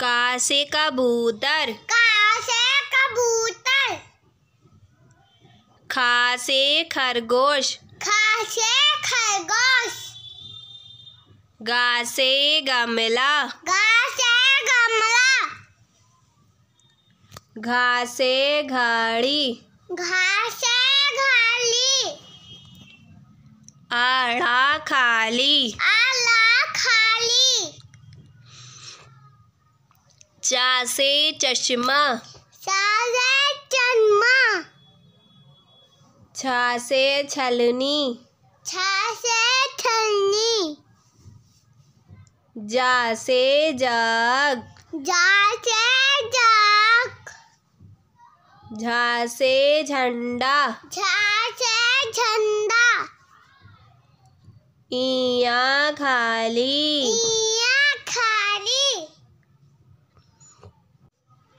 का से कबूतर का से कबूतर खा से खरगोश खा से खरगोश गा से गमला गा से गमला घा से घड़ी घा से घड़ी आड़ा खाली आ चा से चश्मा चा से चश्मा छा से छलनी छा से छलनी जा से जग जा से जग झा से झंडा झा से झंडा इया खाली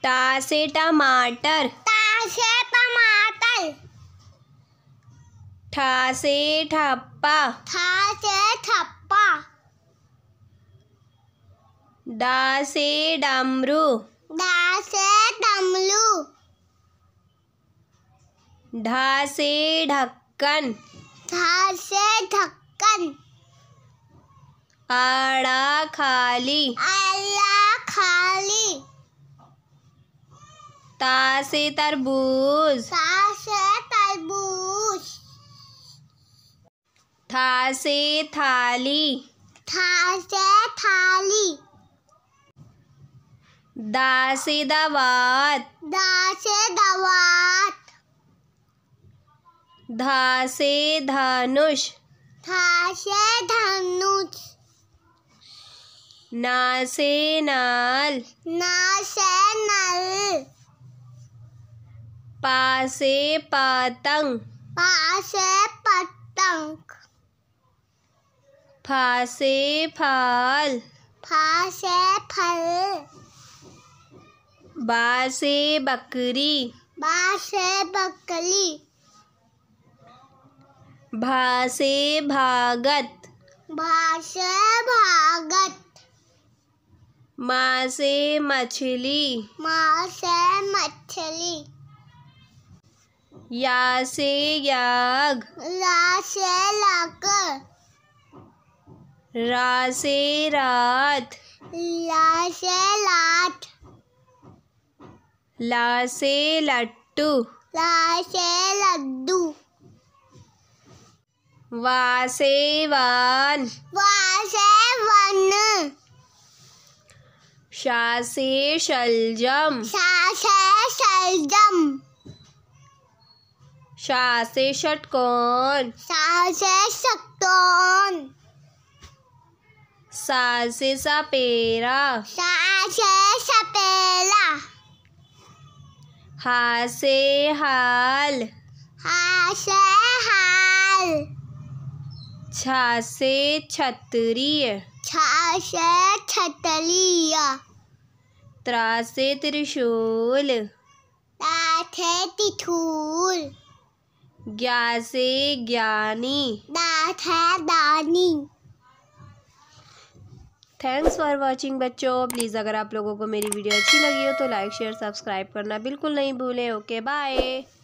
ता टमाटर ता टमाटर ठासे ठप्पा ठासे ठप्पा दा डमरू दा डमरू ढासे ढक्कन ढासे ढक्कन आड़ा खाली आड़ा खाली ता से तरबूज ता से तरबूज था से थाली था से थाली दा से दावत दा से दावत धा से धनुष था से धनुष ना से नाल ना से नल पासे पतंग पासे पतंग फासे फल फासे फल बासे बकरी बासे बकरी भासे भागत भाषे भागत मासे मछली मासे मछली या से याग रा से लाकर रा से रात ला से लाट ला से लट्टू ला से लड्डू वा से वन वा से वन शा से शलजम शा से शलजम सा से षटकोण सा से षटकोण सा सपेरा सासे सपेरा हासे हाल हासे हाल छासे छतरी छासे से छतरी त्रा त्रिशूल त्रासे त्रिशूल ज्ञा से ज्ञानी दात है दानी थैंक्स फॉर वॉचिंग बच्चों प्लीज़ अगर आप लोगों को मेरी वीडियो अच्छी लगी हो तो लाइक शेयर सब्सक्राइब करना बिल्कुल नहीं भूलें ओके बाय